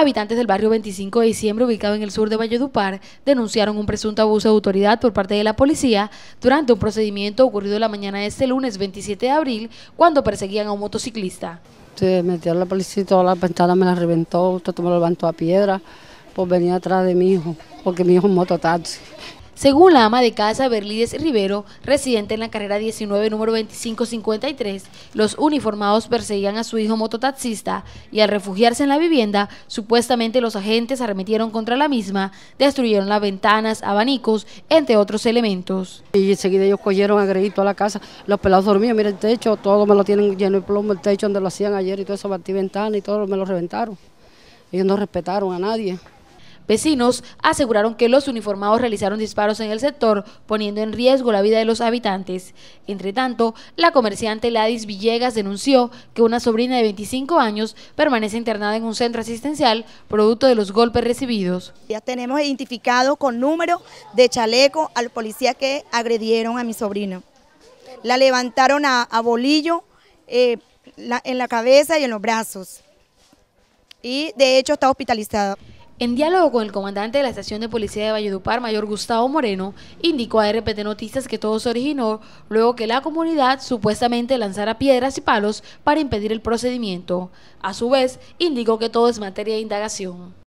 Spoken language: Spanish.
Habitantes del barrio 25 de diciembre, ubicado en el sur de Valledupar, denunciaron un presunto abuso de autoridad por parte de la policía durante un procedimiento ocurrido la mañana de este lunes 27 de abril, cuando perseguían a un motociclista. Se metió la policía y toda la ventana me la reventó, todo me lo levantó a piedra, pues venía atrás de mi hijo, porque mi hijo es un mototaxi. Según la ama de casa Berlides Rivero, residente en la carrera 19, número 2553, los uniformados perseguían a su hijo mototaxista y al refugiarse en la vivienda, supuestamente los agentes arremetieron contra la misma, destruyeron las ventanas, abanicos, entre otros elementos. Y enseguida ellos cogieron a toda la casa, los pelados dormían, mira el techo, todo me lo tienen lleno de plomo, el techo donde lo hacían ayer y todo eso, batí ventanas y todo me lo reventaron. Ellos no respetaron a nadie. Vecinos aseguraron que los uniformados realizaron disparos en el sector, poniendo en riesgo la vida de los habitantes. Entre tanto, la comerciante Ladis Villegas denunció que una sobrina de 25 años permanece internada en un centro asistencial producto de los golpes recibidos. Ya tenemos identificado con número de chaleco al policía que agredieron a mi sobrina. La levantaron a, bolillo eh, en la cabeza y en los brazos. Y de hecho está hospitalizada. En diálogo con el comandante de la estación de policía de Valledupar, mayor Gustavo Moreno, indicó a RPT Noticias que todo se originó luego que la comunidad supuestamente lanzara piedras y palos para impedir el procedimiento. A su vez, indicó que todo es materia de indagación.